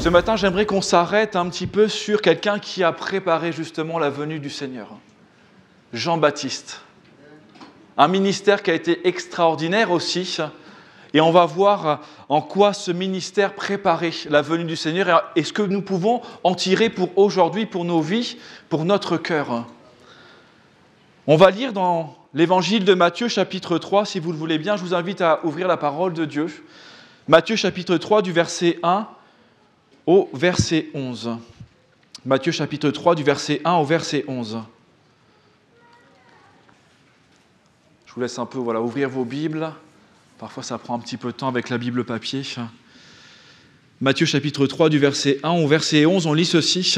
Ce matin, j'aimerais qu'on s'arrête un petit peu sur quelqu'un qui a préparé justement la venue du Seigneur. Jean-Baptiste. Un ministère qui a été extraordinaire aussi. Et on va voir en quoi ce ministère préparait la venue du Seigneur et ce que nous pouvons en tirer pour aujourd'hui, pour nos vies, pour notre cœur. On va lire dans l'évangile de Matthieu chapitre 3, si vous le voulez bien, je vous invite à ouvrir la parole de Dieu. Matthieu chapitre 3 du verset 1 au verset 11. Matthieu chapitre 3 du verset 1 au verset 11. Je vous laisse un peu voilà, ouvrir vos Bibles. Parfois ça prend un petit peu de temps avec la Bible papier. Matthieu chapitre 3 du verset 1 au verset 11, on lit ceci.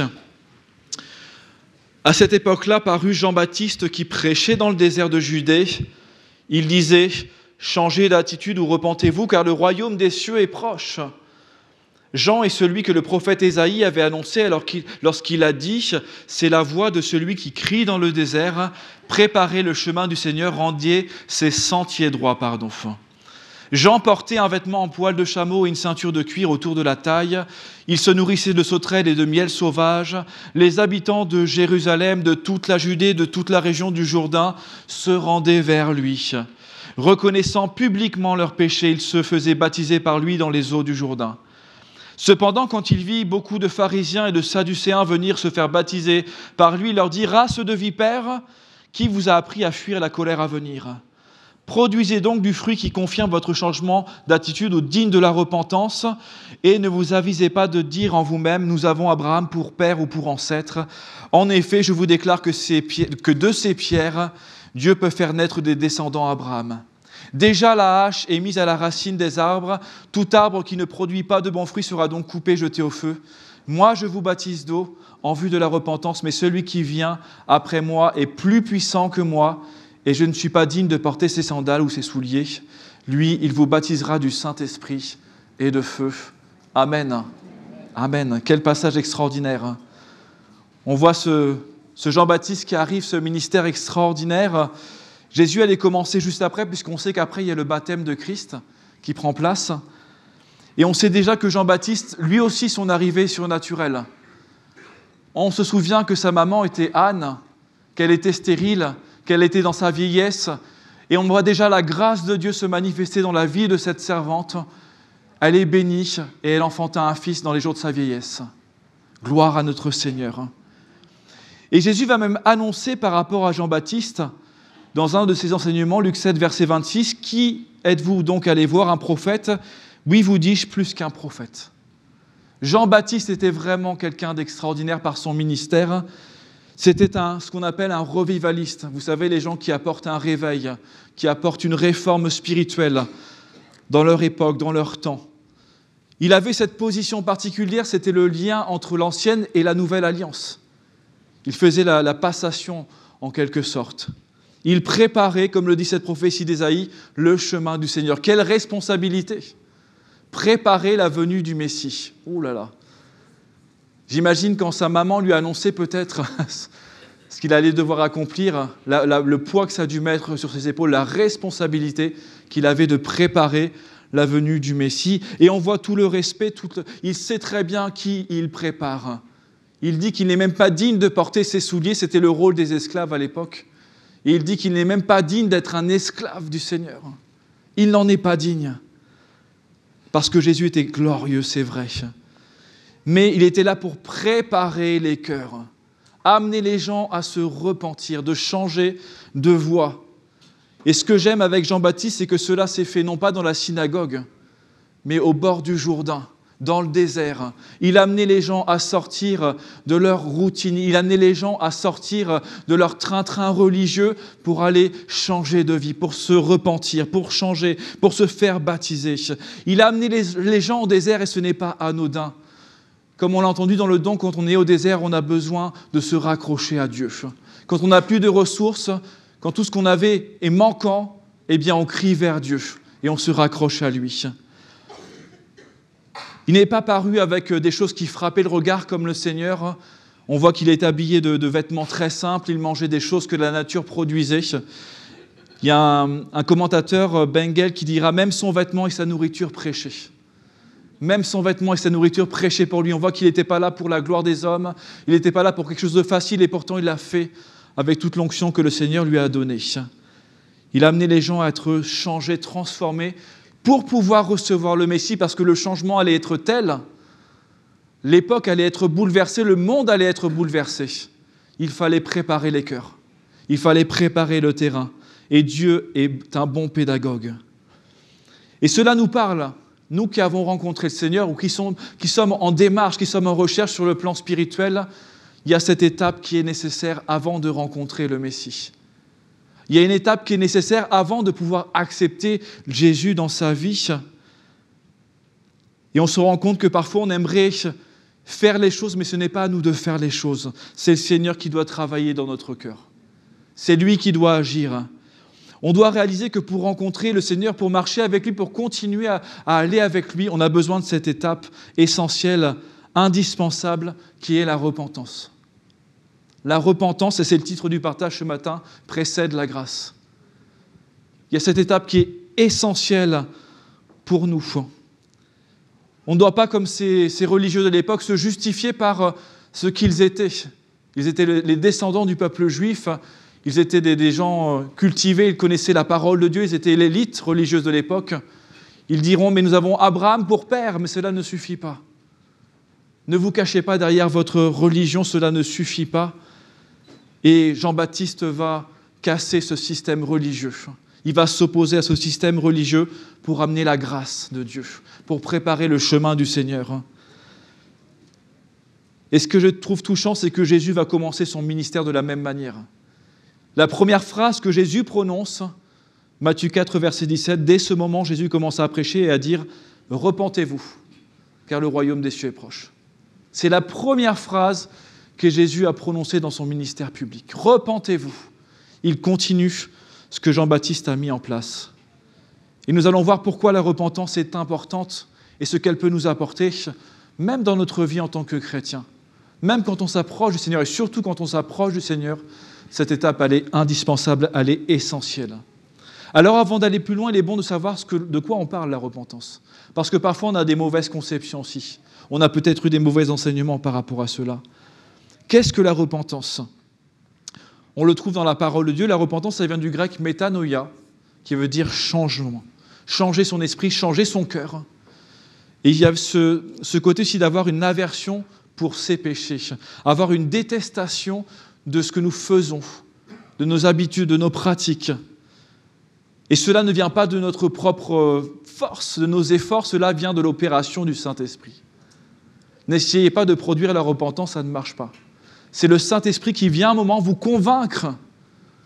À cette époque-là parut Jean-Baptiste qui prêchait dans le désert de Judée. Il disait, Changez d'attitude ou repentez-vous car le royaume des cieux est proche. Jean est celui que le prophète Ésaïe avait annoncé lorsqu'il a dit C'est la voix de celui qui crie dans le désert, préparez le chemin du Seigneur, rendiez ses sentiers droits. Pardon. Jean portait un vêtement en poil de chameau et une ceinture de cuir autour de la taille. Il se nourrissait de sauterelles et de miel sauvage. Les habitants de Jérusalem, de toute la Judée, de toute la région du Jourdain se rendaient vers lui. Reconnaissant publiquement leurs péchés, ils se faisaient baptiser par lui dans les eaux du Jourdain. Cependant, quand il vit beaucoup de pharisiens et de sadducéens venir se faire baptiser par lui, il leur dit Race de vipères, qui vous a appris à fuir la colère à venir Produisez donc du fruit qui confirme votre changement d'attitude au digne de la repentance, et ne vous avisez pas de dire en vous-même Nous avons Abraham pour père ou pour ancêtre. En effet, je vous déclare que, que de ces pierres, Dieu peut faire naître des descendants à Abraham. Déjà la hache est mise à la racine des arbres, tout arbre qui ne produit pas de bons fruits sera donc coupé, jeté au feu. Moi je vous baptise d'eau en vue de la repentance, mais celui qui vient après moi est plus puissant que moi, et je ne suis pas digne de porter ses sandales ou ses souliers. Lui, il vous baptisera du Saint-Esprit et de feu. Amen. Amen. Quel passage extraordinaire. On voit ce, ce Jean-Baptiste qui arrive, ce ministère extraordinaire. Jésus allait commencer juste après, puisqu'on sait qu'après, il y a le baptême de Christ qui prend place. Et on sait déjà que Jean-Baptiste, lui aussi, son arrivée surnaturelle. On se souvient que sa maman était Anne, qu'elle était stérile, qu'elle était dans sa vieillesse, et on voit déjà la grâce de Dieu se manifester dans la vie de cette servante. Elle est bénie et elle enfanta un fils dans les jours de sa vieillesse. Gloire à notre Seigneur. Et Jésus va même annoncer par rapport à Jean-Baptiste dans un de ses enseignements, Luc 7, verset 26, Qui êtes-vous donc allé voir un prophète Oui, vous dis-je, plus qu'un prophète. Jean-Baptiste était vraiment quelqu'un d'extraordinaire par son ministère. C'était un, ce qu'on appelle un revivaliste. Vous savez, les gens qui apportent un réveil, qui apportent une réforme spirituelle dans leur époque, dans leur temps. Il avait cette position particulière, c'était le lien entre l'ancienne et la nouvelle alliance. Il faisait la passation en quelque sorte. Il préparait, comme le dit cette prophétie d'Ésaïe, le chemin du Seigneur. Quelle responsabilité Préparer la venue du Messie. Ouh là là J'imagine quand sa maman lui annonçait peut-être ce qu'il allait devoir accomplir, le poids que ça a dû mettre sur ses épaules, la responsabilité qu'il avait de préparer la venue du Messie. Et on voit tout le respect, il sait très bien qui il prépare. Il dit qu'il n'est même pas digne de porter ses souliers, c'était le rôle des esclaves à l'époque. Et il dit qu'il n'est même pas digne d'être un esclave du Seigneur. Il n'en est pas digne. Parce que Jésus était glorieux, c'est vrai. Mais il était là pour préparer les cœurs, amener les gens à se repentir, de changer de voie. Et ce que j'aime avec Jean-Baptiste, c'est que cela s'est fait non pas dans la synagogue, mais au bord du Jourdain dans le désert. Il amenait les gens à sortir de leur routine. Il amenait les gens à sortir de leur train-train religieux pour aller changer de vie, pour se repentir, pour changer, pour se faire baptiser. Il a amené les, les gens au désert et ce n'est pas anodin. Comme on l'a entendu dans le don, quand on est au désert, on a besoin de se raccrocher à Dieu. Quand on n'a plus de ressources, quand tout ce qu'on avait est manquant, eh bien on crie vers Dieu et on se raccroche à lui. Il n'est pas paru avec euh, des choses qui frappaient le regard comme le Seigneur. On voit qu'il est habillé de, vêtements très simples, il mangeait des choses que la nature produisait. Il y a un, commentateur, euh, Bengel, qui dira même son vêtement et sa nourriture prêchaient même son vêtement et sa nourriture prêchaient pour lui. On voit qu'il n'était pas là pour la gloire des hommes, il n'était pas là pour quelque chose de facile, et pourtant il l'a fait avec toute l'onction que le Seigneur lui a donnée. Il a amené les gens à être changés, transformés pour pouvoir recevoir le Messie, parce que le changement allait être tel, l'époque allait être bouleversée, le monde allait être bouleversé. Il fallait préparer les cœurs, il fallait préparer le terrain. Et Dieu est un bon pédagogue. Et cela nous parle, nous qui avons rencontré le Seigneur ou qui, qui sommes en démarche, qui sommes en recherche sur le plan spirituel, il y a cette étape qui est nécessaire avant de rencontrer le Messie. Il y a une étape qui est nécessaire avant de pouvoir accepter Jésus dans sa vie. Et on se rend compte que parfois on aimerait faire les choses, mais ce n'est pas à nous de faire les choses. C'est le Seigneur qui doit travailler dans notre cœur. C'est lui qui doit agir. On doit réaliser que pour rencontrer le Seigneur, pour marcher avec lui, pour continuer à, aller avec lui, on a besoin de cette étape essentielle, indispensable, qui est la repentance. La repentance, et c'est le titre du partage ce matin, précède la grâce. Il y a cette étape qui est essentielle pour nous. On ne doit pas, comme ces, religieux de l'époque, se justifier par euh, ce qu'ils étaient. Ils étaient les descendants du peuple juif, ils étaient des, des gens euh, cultivés, ils connaissaient la parole de Dieu, ils étaient l'élite religieuse de l'époque. Ils diront, mais nous avons Abraham pour père, mais cela ne suffit pas. Ne vous cachez pas derrière votre religion, cela ne suffit pas. Et Jean-Baptiste va casser ce système religieux. Il va s'opposer à ce système religieux pour amener la grâce de Dieu, pour préparer le chemin du Seigneur. Et ce que je trouve touchant, c'est que Jésus va commencer son ministère de la même manière. La première phrase que Jésus prononce, Matthieu 4, verset 17, dès ce moment, Jésus commence à prêcher et à dire Repentez-vous, car le royaume des cieux est proche. C'est la première phrase que Jésus a prononcé dans son ministère public. Repentez-vous. Il continue ce que Jean-Baptiste a mis en place. Et nous allons voir pourquoi la repentance est importante et ce qu'elle peut nous apporter, même dans notre vie en tant que chrétien. Même quand on s'approche du Seigneur, et surtout quand on s'approche du Seigneur, cette étape, elle est indispensable, elle est essentielle. Alors avant d'aller plus loin, il est bon de savoir de quoi on parle la repentance. Parce que parfois on a des mauvaises conceptions aussi. On a peut-être eu des mauvais enseignements par rapport à cela. Qu'est-ce que la repentance On le trouve dans la parole de Dieu. La repentance, ça vient du grec metanoia, qui veut dire changement. Changer son esprit, changer son cœur. Et il y a ce, côté aussi d'avoir une aversion pour ses péchés, avoir une détestation de ce que nous faisons, de nos habitudes, de nos pratiques. Et cela ne vient pas de notre propre force, de nos efforts, cela vient de l'opération du Saint-Esprit. N'essayez pas de produire la repentance, ça ne marche pas c'est le Saint-Esprit qui vient un moment vous convaincre,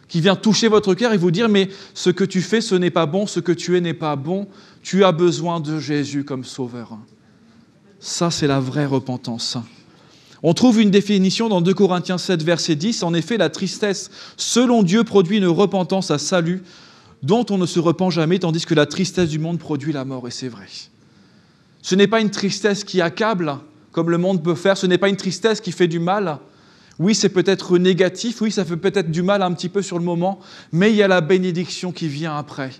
qui vient toucher votre cœur et vous dire, mais ce que tu fais, ce n'est pas bon, ce que tu es n'est pas bon, tu as besoin de Jésus comme sauveur. Ça, c'est la vraie repentance. On trouve une définition dans 2 Corinthiens 7, verset 10. En effet, la tristesse, selon Dieu, produit une repentance à salut dont on ne se repent jamais, tandis que la tristesse du monde produit la mort, et c'est vrai. Ce n'est pas une tristesse qui accable, comme le monde peut faire, ce n'est pas une tristesse qui fait du mal, oui, c'est peut-être négatif, oui, ça fait peut-être du mal un petit peu sur le moment, mais il y a la bénédiction qui vient après.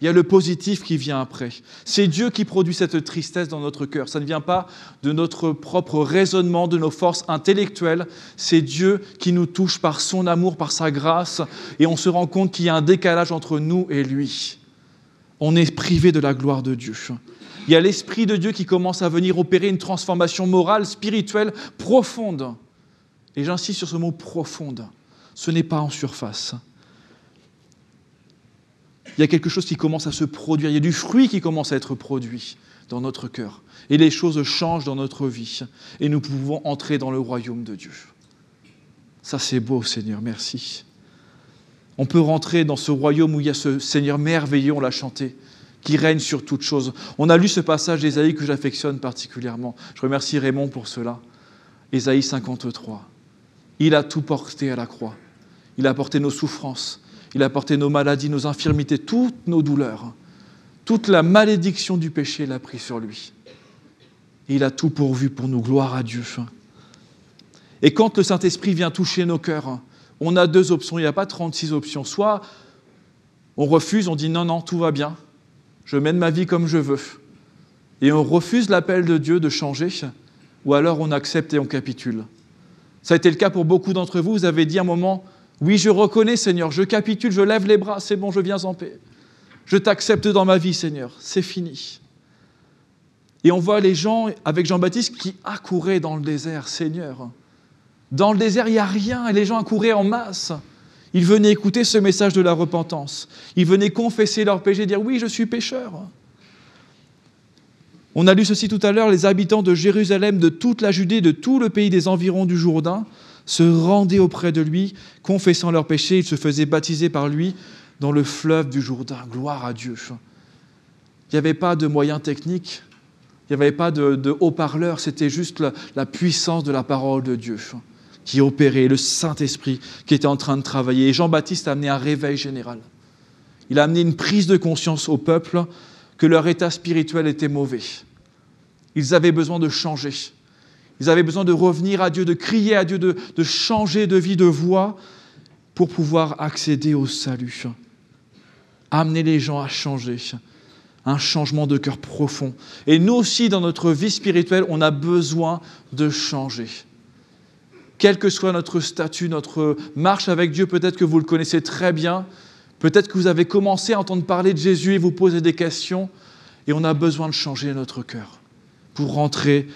Il y a le positif qui vient après. C'est Dieu qui produit cette tristesse dans notre cœur. Ça ne vient pas de notre propre raisonnement, de nos forces intellectuelles. C'est Dieu qui nous touche par son amour, par sa grâce, et on se rend compte qu'il y a un décalage entre nous et lui. On est privé de la gloire de Dieu. Il y a l'Esprit de Dieu qui commence à venir opérer une transformation morale, spirituelle, profonde. Et j'insiste sur ce mot profonde. Ce n'est pas en surface. Il y a quelque chose qui commence à se produire. Il y a du fruit qui commence à être produit dans notre cœur. Et les choses changent dans notre vie. Et nous pouvons entrer dans le royaume de Dieu. Ça, c'est beau, Seigneur. Merci. On peut rentrer dans ce royaume où il y a ce Seigneur merveilleux, on l'a chanté, qui règne sur toutes choses. On a lu ce passage d'Ésaïe que j'affectionne particulièrement. Je remercie Raymond pour cela. Ésaïe 53. Il a tout porté à la croix. Il a porté nos souffrances, il a porté nos maladies, nos infirmités, toutes nos douleurs. Toute la malédiction du péché l'a pris sur lui. il a tout pourvu pour nous, gloire à Dieu. Et quand le Saint-Esprit vient toucher nos cœurs, on a deux options, il n'y a pas 36 options. Soit on refuse, on dit non, non, tout va bien, je mène ma vie comme je veux. Et on refuse l'appel de Dieu de changer, ou alors on accepte et on capitule. Ça a été le cas pour beaucoup d'entre vous. Vous avez dit un moment, oui, je reconnais Seigneur, je capitule, je lève les bras, c'est bon, je viens en paix. Je t'accepte dans ma vie Seigneur, c'est fini. Et on voit les gens avec Jean-Baptiste qui accouraient dans le désert, Seigneur. Dans le désert, il n'y a rien et les gens accouraient en masse. Ils venaient écouter ce message de la repentance. Ils venaient confesser leur péché, dire oui, je suis pécheur. On a lu ceci tout à l'heure, les habitants de Jérusalem, de toute la Judée, de tout le pays des environs du Jourdain, se rendaient auprès de lui, confessant leurs péchés, ils se faisaient baptiser par lui dans le fleuve du Jourdain. Gloire à Dieu. Il n'y avait pas de moyens techniques, il n'y avait pas de, haut-parleur, c'était juste la, la, puissance de la parole de Dieu qui opérait, le Saint-Esprit qui était en train de travailler. Et Jean-Baptiste a amené un réveil général. Il a amené une prise de conscience au peuple que leur état spirituel était mauvais, ils avaient besoin de changer. Ils avaient besoin de revenir à Dieu, de crier à Dieu, de, changer de vie, de voix, pour pouvoir accéder au salut. Amener les gens à changer. Un changement de cœur profond. Et nous aussi, dans notre vie spirituelle, on a besoin de changer quel que soit notre statut, notre marche avec Dieu, peut-être que vous le connaissez très bien, peut-être que vous avez commencé à entendre parler de Jésus et vous poser des questions, et on a besoin de changer notre cœur pour rentrer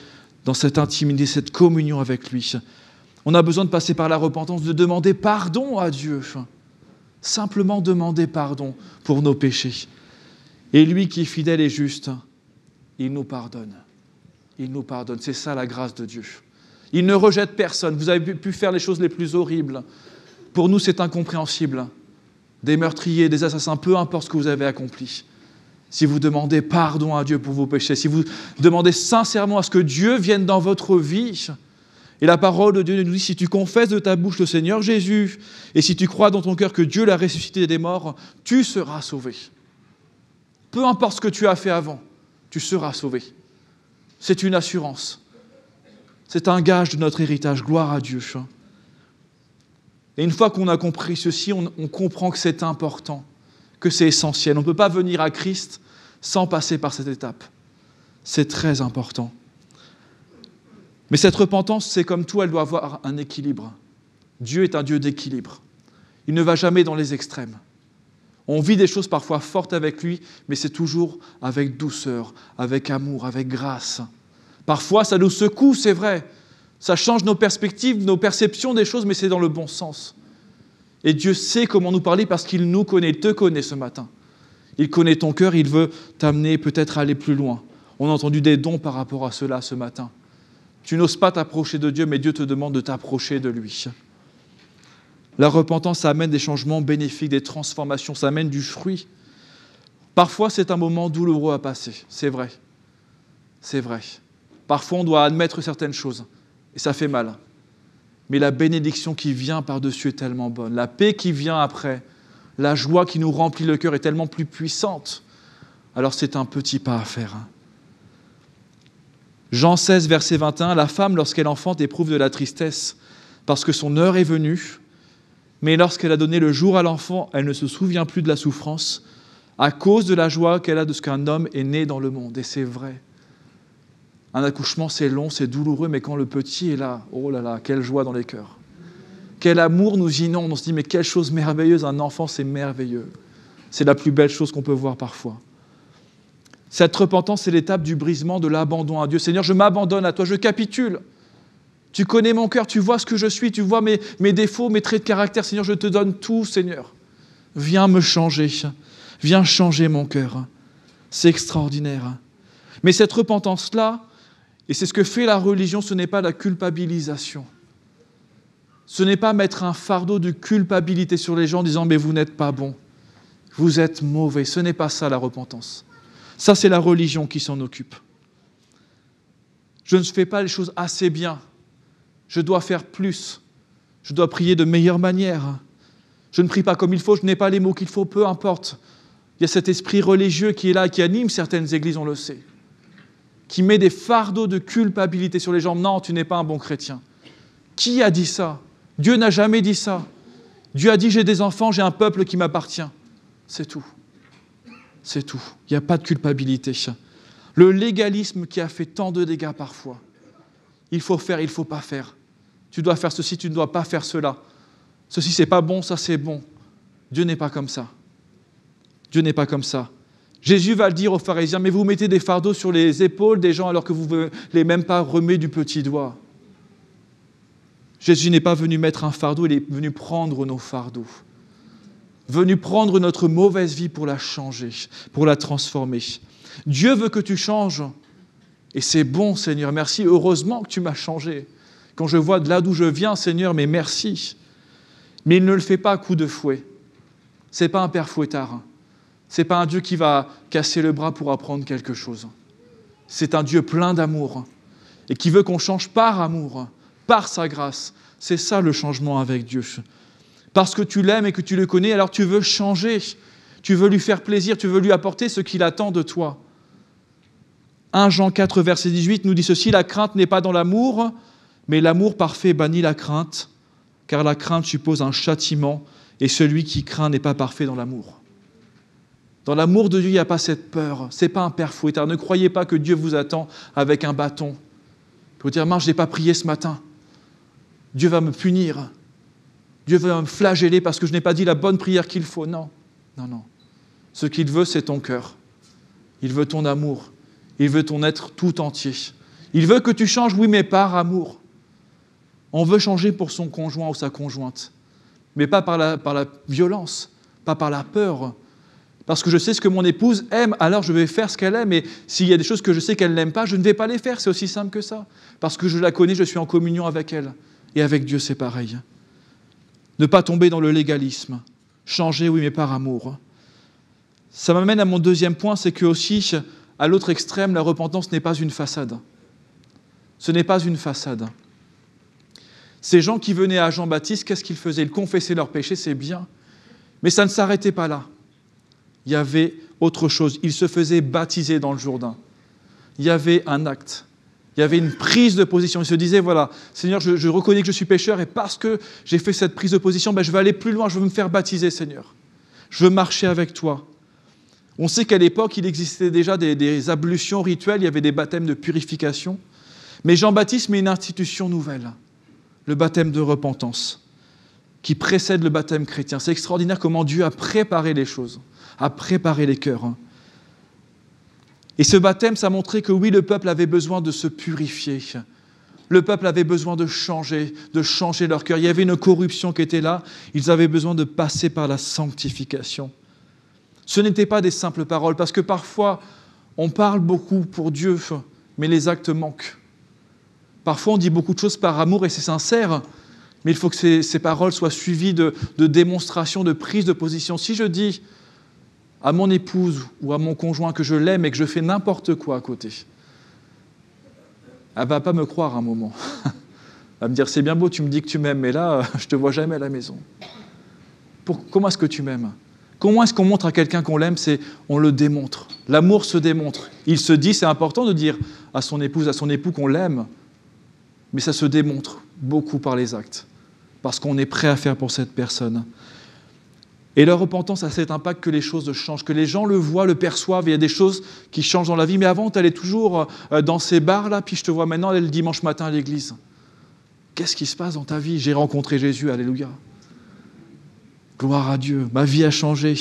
dans cette intimité, cette communion avec lui. On a besoin de passer par la repentance, de demander pardon à Dieu. Simplement demander pardon pour nos péchés. Et lui qui est fidèle et juste, il nous pardonne. Il nous pardonne. C'est ça la grâce de Dieu. Il ne rejette personne. Vous avez pu faire les choses les plus horribles. Pour nous, c'est incompréhensible. Des meurtriers, des assassins, peu importe ce que vous avez accompli si vous demandez pardon à Dieu pour vos péchés, si vous demandez sincèrement à ce que Dieu vienne dans votre vie, et la parole de Dieu nous dit, si tu confesses de ta bouche le Seigneur Jésus, et si tu crois dans ton cœur que Dieu l'a ressuscité des morts, tu seras sauvé. Peu importe ce que tu as fait avant, tu seras sauvé. C'est une assurance. C'est un gage de notre héritage. Gloire à Dieu. Et une fois qu'on a compris ceci, on, on comprend que c'est important que c'est essentiel. On ne peut pas venir à Christ sans passer par cette étape. C'est très important. Mais cette repentance, c'est comme tout, elle doit avoir un équilibre. Dieu est un Dieu d'équilibre. Il ne va jamais dans les extrêmes. On vit des choses parfois fortes avec lui, mais c'est toujours avec douceur, avec amour, avec grâce. Parfois, ça nous secoue, c'est vrai. Ça change nos perspectives, nos perceptions des choses, mais c'est dans le bon sens. Et Dieu sait comment nous parler parce qu'il nous connaît, il te connaît ce matin. Il connaît ton cœur, il veut t'amener peut-être à aller plus loin. On a entendu des dons par rapport à cela ce matin. Tu n'oses pas t'approcher de Dieu, mais Dieu te demande de t'approcher de lui. La repentance amène des changements bénéfiques, des transformations, ça amène du fruit. Parfois, c'est un moment douloureux à passer, c'est vrai. C'est vrai. Parfois, on doit admettre certaines choses, et ça fait mal mais la bénédiction qui vient par-dessus est tellement bonne. La paix qui vient après, la joie qui nous remplit le cœur est tellement plus puissante. Alors c'est un petit pas à faire. Hein. Jean 16, verset 21, la femme, lorsqu'elle enfante, éprouve de la tristesse parce que son heure est venue, mais lorsqu'elle a donné le jour à l'enfant, elle ne se souvient plus de la souffrance à cause de la joie qu'elle a de ce qu'un homme est né dans le monde. Et c'est vrai. Un accouchement, c'est long, c'est douloureux, mais quand le petit est là, oh là là, quelle joie dans les cœurs. Quel amour nous inonde, on se dit, mais quelle chose merveilleuse, un enfant, c'est merveilleux. C'est la plus belle chose qu'on peut voir parfois. Cette repentance, c'est l'étape du brisement, de l'abandon à Dieu. Seigneur, je m'abandonne à toi, je capitule. Tu connais mon cœur, tu vois ce que je suis, tu vois mes, défauts, mes traits de caractère. Seigneur, je te donne tout, Seigneur. Viens me changer, viens changer mon cœur. C'est extraordinaire. Mais cette repentance-là, et c'est ce que fait la religion, ce n'est pas la culpabilisation. Ce n'est pas mettre un fardeau de culpabilité sur les gens en disant mais vous n'êtes pas bon, vous êtes mauvais. Ce n'est pas ça la repentance. Ça, c'est la religion qui s'en occupe. Je ne fais pas les choses assez bien. Je dois faire plus. Je dois prier de meilleure manière. Je ne prie pas comme il faut, je n'ai pas les mots qu'il faut, peu importe. Il y a cet esprit religieux qui est là, qui anime certaines églises, on le sait qui met des fardeaux de culpabilité sur les jambes. Non, tu n'es pas un bon chrétien. Qui a dit ça Dieu n'a jamais dit ça. Dieu a dit j'ai des enfants, j'ai un peuple qui m'appartient. C'est tout. C'est tout. Il n'y a pas de culpabilité. Le légalisme qui a fait tant de dégâts parfois. Il faut faire, il ne faut pas faire. Tu dois faire ceci, tu ne dois pas faire cela. Ceci, c'est pas bon, ça, c'est bon. Dieu n'est pas comme ça. Dieu n'est pas comme ça. Jésus va le dire aux pharisiens, mais vous mettez des fardeaux sur les épaules des gens alors que vous ne les même pas remet du petit doigt. Jésus n'est pas venu mettre un fardeau, il est venu prendre nos fardeaux, venu prendre notre mauvaise vie pour la changer, pour la transformer. Dieu veut que tu changes. Et c'est bon, Seigneur, merci. Heureusement que tu m'as changé. Quand je vois de là d'où je viens, Seigneur, mais merci. Mais il ne le fait pas à coup de fouet. Ce n'est pas un père fouettard. Ce n'est pas un Dieu qui va casser le bras pour apprendre quelque chose. C'est un Dieu plein d'amour et qui veut qu'on change par amour, par sa grâce. C'est ça le changement avec Dieu. Parce que tu l'aimes et que tu le connais, alors tu veux changer. Tu veux lui faire plaisir, tu veux lui apporter ce qu'il attend de toi. 1 Jean 4, verset 18 nous dit ceci, la crainte n'est pas dans l'amour, mais l'amour parfait bannit la crainte, car la crainte suppose un châtiment, et celui qui craint n'est pas parfait dans l'amour. Dans l'amour de Dieu, il n'y a pas cette peur. Ce n'est pas un père fouettard. Ne croyez pas que Dieu vous attend avec un bâton. Pour dire, mince, je n'ai pas prié ce matin. Dieu va me punir. Dieu va me flageller parce que je n'ai pas dit la bonne prière qu'il faut. Non, non, non. Ce qu'il veut, c'est ton cœur. Il veut ton amour. Il veut ton être tout entier. Il veut que tu changes, oui, mais par amour. On veut changer pour son conjoint ou sa conjointe, mais pas par la violence, pas par la peur, parce que je sais ce que mon épouse aime, alors je vais faire ce qu'elle aime. Et s'il y a des choses que je sais qu'elle n'aime pas, je ne vais pas les faire. C'est aussi simple que ça. Parce que je la connais, je suis en communion avec elle. Et avec Dieu, c'est pareil. Ne pas tomber dans le légalisme. Changer, oui, mais par amour. Ça m'amène à mon deuxième point, c'est que aussi, à l'autre extrême, la repentance n'est pas une façade. Ce n'est pas une façade. Ces gens qui venaient à Jean-Baptiste, qu'est-ce qu'ils faisaient Ils confessaient leurs péchés, c'est bien. Mais ça ne s'arrêtait pas là il y avait autre chose. Il se faisait baptiser dans le Jourdain. Il y avait un acte. Il y avait une prise de position. Il se disait, voilà, Seigneur, je, reconnais que je suis pécheur et parce que j'ai fait cette prise de position, ben, je vais aller plus loin, je veux me faire baptiser, Seigneur. Je veux marcher avec toi. On sait qu'à l'époque, il existait déjà des, des ablutions rituelles, il y avait des baptêmes de purification. Mais Jean-Baptiste met une institution nouvelle, le baptême de repentance, qui précède le baptême chrétien. C'est extraordinaire comment Dieu a préparé les choses à préparer les cœurs. Hein. Et ce baptême, ça montrait que oui, le peuple avait besoin de se purifier. Le peuple avait besoin de changer, de changer leur cœur. Il y avait une corruption qui était là. Ils avaient besoin de passer par la sanctification. Ce n'étaient pas des simples paroles, parce que parfois, on parle beaucoup pour Dieu, mais les actes manquent. Parfois, on dit beaucoup de choses par amour et c'est sincère, mais il faut que ces, paroles soient suivies de, de démonstrations, de prises de position. Si je dis à mon épouse ou à mon conjoint que je l'aime et que je fais n'importe quoi à côté, elle va pas me croire un moment. Elle va me dire c'est bien beau, tu me dis que tu m'aimes, mais là, je te vois jamais à la maison. comment est-ce que tu m'aimes Comment est-ce qu'on montre à quelqu'un qu'on l'aime C'est on le démontre. L'amour se démontre. Il se dit, c'est important de dire à son épouse, à son époux qu'on l'aime, mais ça se démontre beaucoup par les actes, parce qu'on est prêt à faire pour cette personne. Et leur repentance a cet impact que les choses changent, que les gens le voient, le perçoivent. Il y a des choses qui changent dans la vie. Mais avant, tu allais toujours euh, dans ces bars-là, puis je te vois maintenant aller le dimanche matin à l'église. Qu'est-ce qui se passe dans ta vie J'ai rencontré Jésus, alléluia. Gloire à Dieu, ma vie a changé.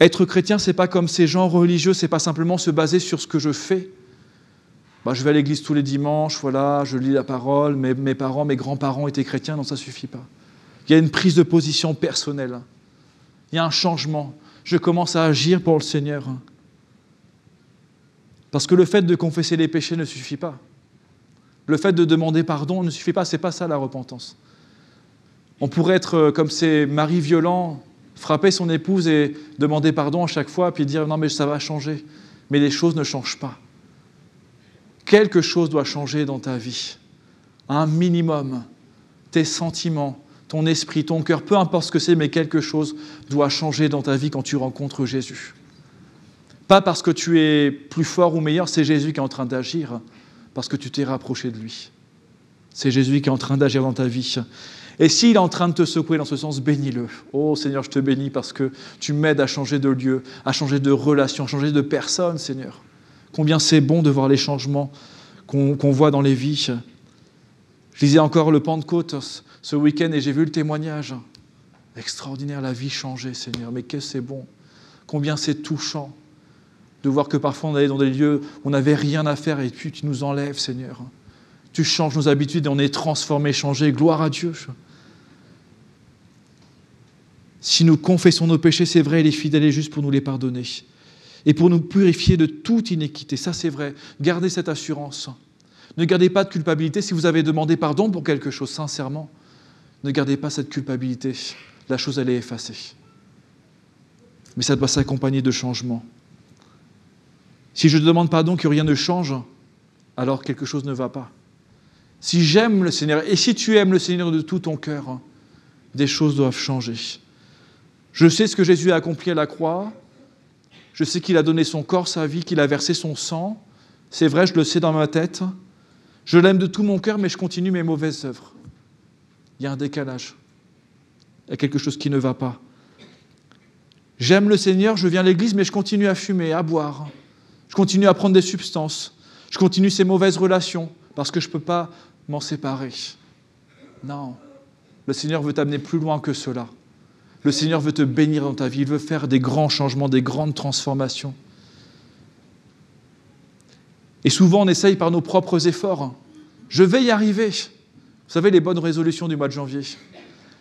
Être chrétien, c'est pas comme ces gens religieux, c'est pas simplement se baser sur ce que je fais. Bah, je vais à l'église tous les dimanches, voilà, je lis la parole, mes, mes parents, mes grands-parents étaient chrétiens, non, ça suffit pas. Il y a une prise de position personnelle. Il y a un changement. Je commence à agir pour le Seigneur. Parce que le fait de confesser les péchés ne suffit pas. Le fait de demander pardon ne suffit pas. Ce n'est pas ça la repentance. On pourrait être euh, comme ces maris violents, frapper son épouse et demander pardon à chaque fois, puis dire non mais ça va changer. Mais les choses ne changent pas. Quelque chose doit changer dans ta vie. Un minimum. Tes sentiments, ton esprit, ton cœur, peu importe ce que c'est, mais quelque chose doit changer dans ta vie quand tu rencontres Jésus. Pas parce que tu es plus fort ou meilleur, c'est Jésus qui est en train d'agir, parce que tu t'es rapproché de lui. C'est Jésus qui est en train d'agir dans ta vie. Et s'il est en train de te secouer dans ce sens, bénis-le. Oh Seigneur, je te bénis parce que tu m'aides à changer de lieu, à changer de relation, à changer de personne, Seigneur. Combien c'est bon de voir les changements qu'on voit dans les vies. Je lisais encore le Pentecôte ce week-end et j'ai vu le témoignage. Extraordinaire, la vie changée, Seigneur. Mais qu'est-ce que c'est bon. Combien c'est touchant de voir que parfois on allait dans des lieux où on n'avait rien à faire et puis tu nous enlèves, Seigneur. Tu changes nos habitudes et on est transformé, changé. Gloire à Dieu. Si nous confessons nos péchés, c'est vrai, il est fidèle et juste pour nous les pardonner et pour nous purifier de toute iniquité. Ça, c'est vrai. Gardez cette assurance. Ne gardez pas de culpabilité si vous avez demandé pardon pour quelque chose, sincèrement. Ne gardez pas cette culpabilité. La chose, elle est effacée. Mais ça doit s'accompagner de changements. Si je demande pardon, que rien ne change, alors quelque chose ne va pas. Si j'aime le Seigneur, et si tu aimes le Seigneur de tout ton cœur, des choses doivent changer. Je sais ce que Jésus a accompli à la croix. Je sais qu'il a donné son corps, sa vie, qu'il a versé son sang. C'est vrai, je le sais dans ma tête. Je l'aime de tout mon cœur, mais je continue mes mauvaises œuvres il y a un décalage. Il y a quelque chose qui ne va pas. J'aime le Seigneur, je viens à l'église, mais je continue à fumer, à boire. Je continue à prendre des substances. Je continue ces mauvaises relations parce que je ne peux pas m'en séparer. Non. Le Seigneur veut t'amener plus loin que cela. Le Seigneur veut te bénir dans ta vie. Il veut faire des grands changements, des grandes transformations. Et souvent, on essaye par nos propres efforts. Je vais y arriver. Vous savez, les bonnes résolutions du mois de janvier.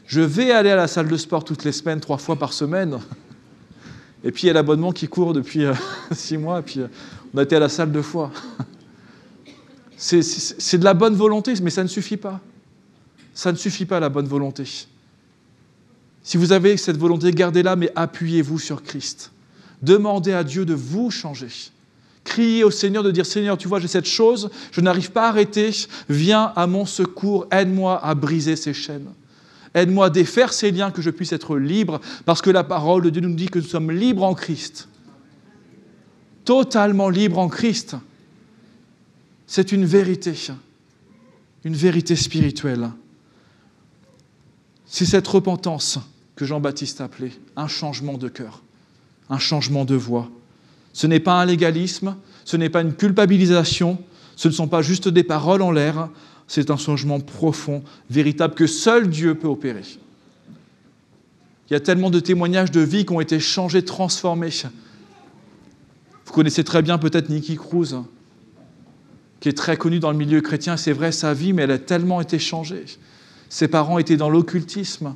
Je vais aller à la salle de sport toutes les semaines, trois fois par semaine. Et puis il y a l'abonnement qui court depuis euh, six mois, et puis euh, on a été à la salle deux fois. C'est de la bonne volonté, mais ça ne suffit pas. Ça ne suffit pas la bonne volonté. Si vous avez cette volonté, gardez-la, mais appuyez-vous sur Christ. Demandez à Dieu de vous changer crier au Seigneur, de dire Seigneur, tu vois, j'ai cette chose, je n'arrive pas à arrêter, viens à mon secours, aide-moi à briser ces chaînes. Aide-moi à défaire ces liens, que je puisse être libre, parce que la parole de Dieu nous dit que nous sommes libres en Christ. Totalement libres en Christ. C'est une vérité, une vérité spirituelle. C'est cette repentance que Jean-Baptiste appelait un changement de cœur, un changement de voix. Ce n'est pas un légalisme, ce n'est pas une culpabilisation, ce ne sont pas juste des paroles en l'air, c'est un changement profond, véritable, que seul Dieu peut opérer. Il y a tellement de témoignages de vie qui ont été changées, transformés. Vous connaissez très bien peut-être Nikki Cruz, qui est très connue dans le milieu chrétien. C'est vrai, sa vie, mais elle a tellement été changée. Ses parents étaient dans l'occultisme.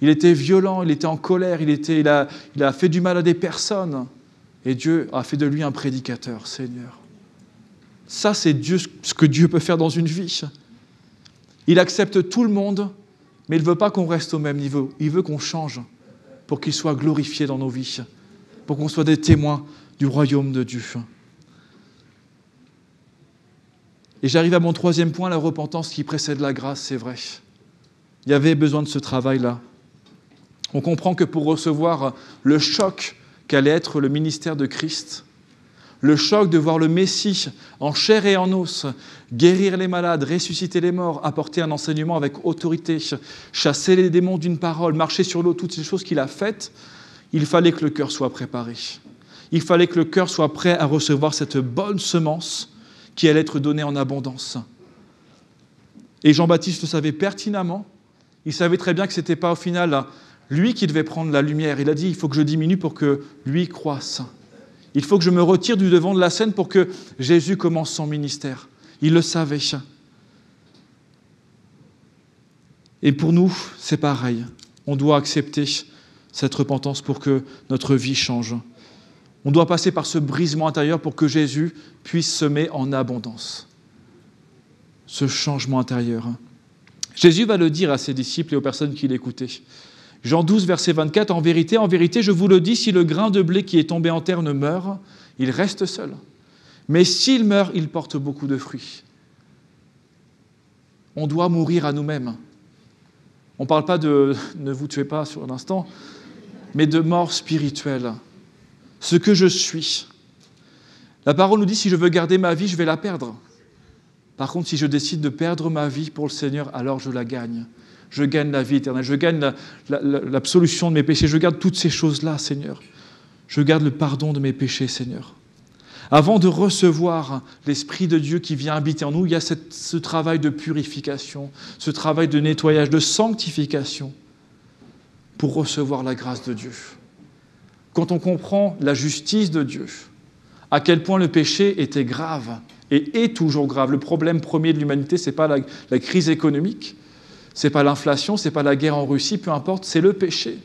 Il était violent, il était en colère, il a fait du mal à des personnes. Et Dieu a fait de lui un prédicateur, Seigneur. Ça, c'est Dieu, ce que Dieu peut faire dans une vie. Il accepte tout le monde, mais il ne veut pas qu'on reste au même niveau. Il veut qu'on change pour qu'il soit glorifié dans nos vies, pour qu'on soit des témoins du royaume de Dieu. Et j'arrive à mon troisième point, la repentance qui précède la grâce, c'est vrai. Il y avait besoin de ce travail-là. On comprend que pour recevoir le choc qu'allait être le ministère de Christ. Le choc de voir le Messie en chair et en os guérir les malades, ressusciter les morts, apporter un enseignement avec autorité, chasser les démons d'une parole, marcher sur l'eau, toutes ces choses qu'il a faites, il fallait que le cœur soit préparé. Il fallait que le cœur soit prêt à recevoir cette bonne semence qui allait être donnée en abondance. Et Jean-Baptiste le savait pertinemment. Il savait très bien que ce n'était pas au final lui qui devait prendre la lumière. Il a dit, il faut que je diminue pour que lui croisse. Il faut que je me retire du devant de la scène pour que Jésus commence son ministère. Il le savait. Et pour nous, c'est pareil. On doit accepter cette repentance pour que notre vie change. On doit passer par ce brisement intérieur pour que Jésus puisse semer en abondance. Ce changement intérieur. Jésus va le dire à ses disciples et aux personnes qui l'écoutaient. Jean 12, verset 24, En vérité, en vérité, je vous le dis, si le grain de blé qui est tombé en terre ne meurt, il reste seul. Mais s'il meurt, il porte beaucoup de fruits. On doit mourir à nous-mêmes. On ne parle pas de ne vous tuez pas sur l'instant, mais de mort spirituelle. Ce que je suis. La parole nous dit, si je veux garder ma vie, je vais la perdre. Par contre, si je décide de perdre ma vie pour le Seigneur, alors je la gagne je gagne la vie éternelle, je gagne l'absolution de mes péchés, je garde toutes ces choses-là, Seigneur. Je garde le pardon de mes péchés, Seigneur. Avant de recevoir l'Esprit de Dieu qui vient habiter en nous, il y a ce travail de purification, ce travail de nettoyage, de sanctification pour recevoir la grâce de Dieu. Quand on comprend la justice de Dieu, à quel point le péché était grave et est toujours grave, le problème premier de l'humanité, ce n'est pas la crise économique, ce n'est pas l'inflation, ce n'est pas la guerre en Russie, peu importe, c'est le péché.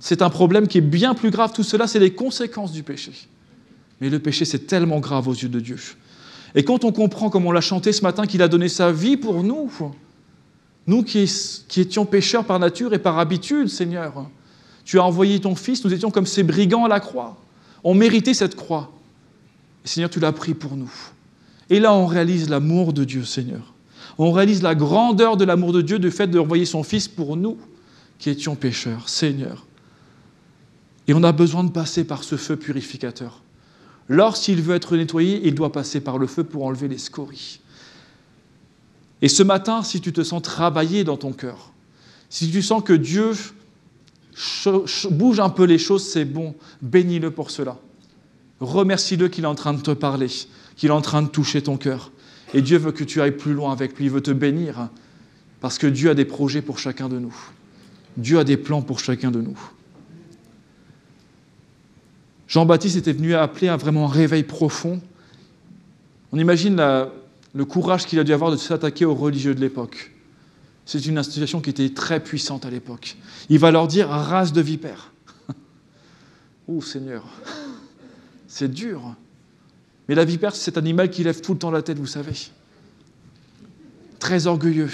C'est un problème qui est bien plus grave. Tout cela, c'est les conséquences du péché. Mais le péché, c'est tellement grave aux yeux de Dieu. Et quand on comprend, comme on l'a chanté ce matin, qu'il a donné sa vie pour nous, nous qui, étions pécheurs par nature et par habitude, Seigneur, tu as envoyé ton Fils, nous étions comme ces brigands à la croix. On méritait cette croix. Seigneur, tu l'as pris pour nous. Et là, on réalise l'amour de Dieu, Seigneur. On réalise la grandeur de l'amour de Dieu du fait de renvoyer son Fils pour nous qui étions pécheurs, Seigneur. Et on a besoin de passer par ce feu purificateur. Lorsqu'il veut être nettoyé, il doit passer par le feu pour enlever les scories. Et ce matin, si tu te sens travaillé dans ton cœur, si tu sens que Dieu bouge un peu les choses, c'est bon, bénis-le pour cela. Remercie-le qu'il est en train de te parler, qu'il est en train de toucher ton cœur. Et Dieu veut que tu ailles plus loin avec lui, il veut te bénir, hein, parce que Dieu a des projets pour chacun de nous. Dieu a des plans pour chacun de nous. Jean-Baptiste était venu appeler à vraiment un réveil profond. On imagine le courage qu'il a dû avoir de s'attaquer aux religieux de l'époque. C'est une institution qui était très puissante à l'époque. Il va leur dire race de vipères. Oh Seigneur, c'est dur. Mais la vipère, c'est cet animal qui lève tout le temps la tête, vous savez. Très orgueilleux.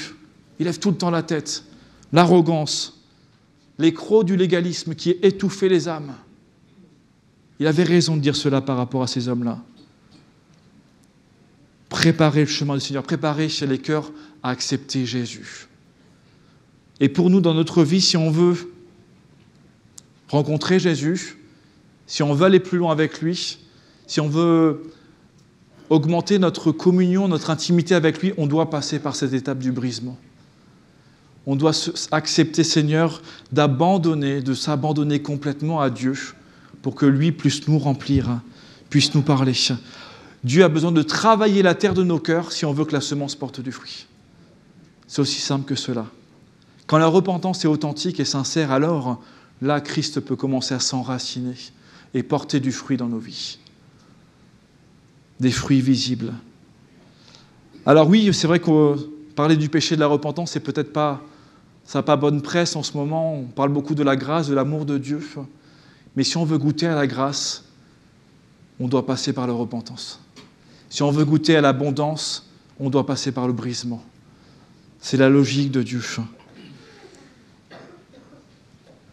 Il lève tout le temps la tête. L'arrogance. Les du légalisme qui étouffait les âmes. Il avait raison de dire cela par rapport à ces hommes-là. Préparer le chemin du Seigneur, préparer chez les cœurs à accepter Jésus. Et pour nous, dans notre vie, si on veut rencontrer Jésus, si on veut aller plus loin avec lui, si on veut augmenter notre communion, notre intimité avec lui, on doit passer par cette étape du brisement. On doit accepter, Seigneur, d'abandonner, de s'abandonner complètement à Dieu pour que lui puisse nous remplir, hein, puisse nous parler. Dieu a besoin de travailler la terre de nos cœurs si on veut que la semence porte du fruit. C'est aussi simple que cela. Quand la repentance est authentique et sincère, alors là, Christ peut commencer à s'enraciner et porter du fruit dans nos vies des fruits visibles. Alors oui, c'est vrai que euh, parler du péché de la repentance, c'est peut-être pas ça pas bonne presse en ce moment. On parle beaucoup de la grâce, de l'amour de Dieu. Mais si on veut goûter à la grâce, on doit passer par la repentance. Si on veut goûter à l'abondance, on doit passer par le brisement. C'est la logique de Dieu.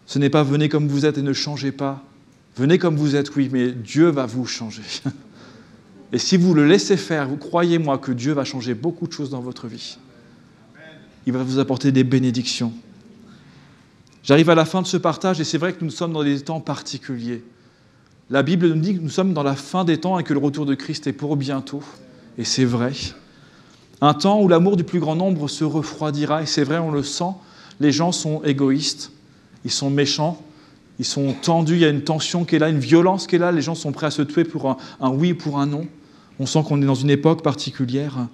Ce n'est pas venez comme vous êtes et ne changez pas. Venez comme vous êtes, oui, mais Dieu va vous changer. Et si vous le laissez faire, vous croyez-moi que Dieu va changer beaucoup de choses dans votre vie. Il va vous apporter des bénédictions. J'arrive à la fin de ce partage et c'est vrai que nous sommes dans des temps particuliers. La Bible nous dit que nous sommes dans la fin des temps et que le retour de Christ est pour bientôt. Et c'est vrai. Un temps où l'amour du plus grand nombre se refroidira. Et c'est vrai, on le sent. Les gens sont égoïstes, ils sont méchants, ils sont tendus, il y a une tension qui est là, une violence qui est là. Les gens sont prêts à se tuer pour un, un oui, pour un non. On sent qu'on est dans une époque particulière.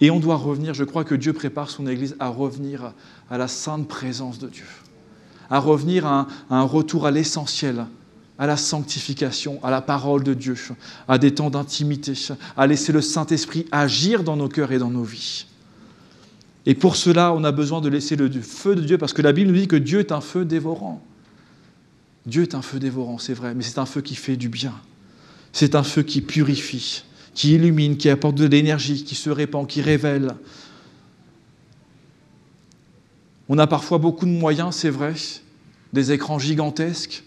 Et on doit revenir, je crois que Dieu prépare son Église à revenir à la sainte présence de Dieu, à revenir à un, retour à l'essentiel, à la sanctification, à la parole de Dieu, à des temps d'intimité, à laisser le Saint-Esprit agir dans nos cœurs et dans nos vies. Et pour cela, on a besoin de laisser le feu de Dieu, parce que la Bible nous dit que Dieu est un feu dévorant. Dieu est un feu dévorant, c'est vrai, mais c'est un feu qui fait du bien. C'est un feu qui purifie qui illumine, qui apporte de l'énergie, qui se répand, qui révèle. On a parfois beaucoup de moyens, c'est vrai, des écrans gigantesques,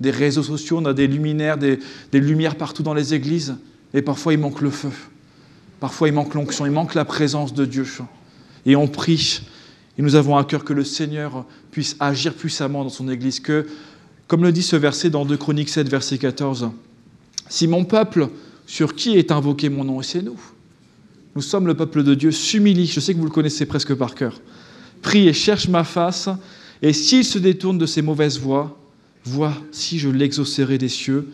des réseaux sociaux, on a des luminaires, des, lumières partout dans les églises, et parfois il manque le feu, parfois il manque l'onction, il manque la présence de Dieu. Et on prie, et nous avons à cœur que le Seigneur puisse agir puissamment dans son Église, que, comme le dit ce verset dans 2 Chroniques 7, verset 14, si mon peuple, sur qui est invoqué mon nom, et c'est nous. Nous sommes le peuple de Dieu, s'humilie, je sais que vous le connaissez presque par cœur. Prie et cherche ma face, et s'il se détourne de ses mauvaises voies, vois si je l'exaucerai des cieux,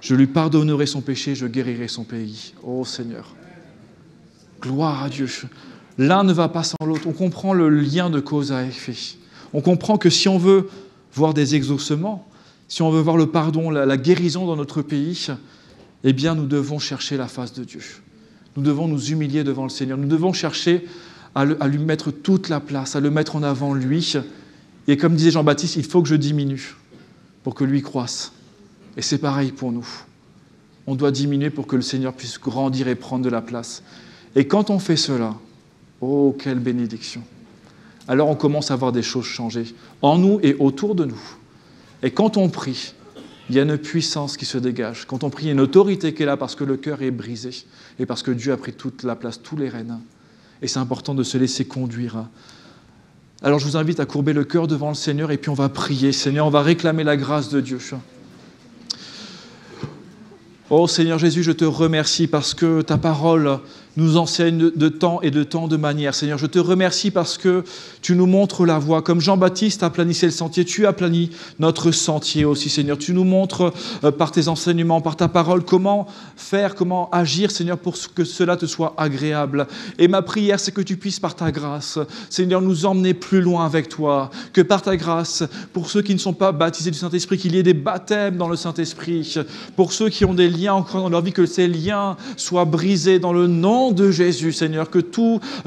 je lui pardonnerai son péché, je guérirai son pays. Ô Seigneur, gloire à Dieu. L'un ne va pas sans l'autre. On comprend le lien de cause à effet. On comprend que si on veut voir des exaucements, si on veut voir le pardon, la guérison dans notre pays, eh bien nous devons chercher la face de Dieu. Nous devons nous humilier devant le Seigneur. Nous devons chercher à, lui mettre toute la place, à le mettre en avant lui. Et comme disait Jean-Baptiste, il faut que je diminue pour que lui croisse. Et c'est pareil pour nous. On doit diminuer pour que le Seigneur puisse grandir et prendre de la place. Et quand on fait cela, oh, quelle bénédiction. Alors on commence à voir des choses changer en nous et autour de nous. Et quand on prie, il y a une puissance qui se dégage. Quand on prie, une autorité qui est là parce que le cœur est brisé et parce que Dieu a pris toute la place, tous les rênes. Et c'est important de se laisser conduire. Alors je vous invite à courber le cœur devant le Seigneur et puis on va prier. Seigneur, on va réclamer la grâce de Dieu. Oh Seigneur Jésus, je te remercie parce que ta parole nous enseigne de temps et de temps de manière. Seigneur, je te remercie parce que tu nous montres la voie. Comme Jean-Baptiste a planifié le sentier, tu as plani notre sentier aussi, Seigneur. Tu nous montres euh, par tes enseignements, par ta parole, comment faire, comment agir, Seigneur, pour que cela te soit agréable. Et ma prière, c'est que tu puisses, par ta grâce, Seigneur, nous emmener plus loin avec toi. Que par ta grâce, pour ceux qui ne sont pas baptisés du Saint-Esprit, qu'il y ait des baptêmes dans le Saint-Esprit. Pour ceux qui ont des liens encore dans leur vie, que ces liens soient brisés dans le nom de Jésus, Seigneur, que euh,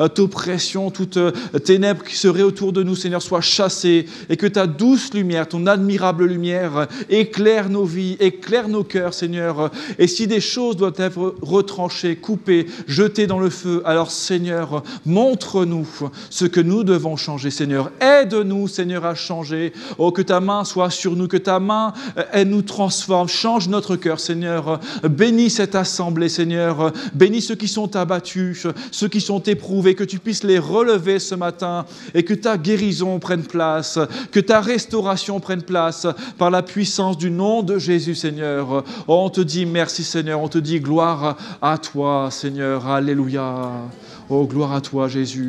toute oppression, toute euh, ténèbre qui serait autour de nous, Seigneur, soit chassée et que ta douce lumière, ton admirable lumière, euh, éclaire nos vies, éclaire nos cœurs, Seigneur. Et si des choses doivent être retranchées, coupées, jetées dans le feu, alors, Seigneur, montre-nous ce que nous devons changer, Seigneur. Aide-nous, Seigneur, à changer. Oh, que ta main soit sur nous, que ta main, elle nous transforme. Change notre cœur, Seigneur. Bénis cette assemblée, Seigneur. Bénis ceux qui sont à abattus, ceux qui sont éprouvés, que tu puisses les relever ce matin et que ta guérison prenne place, que ta restauration prenne place par la puissance du nom de Jésus Seigneur. Oh, on te dit merci Seigneur, on te dit gloire à toi Seigneur, alléluia. Oh gloire à toi Jésus.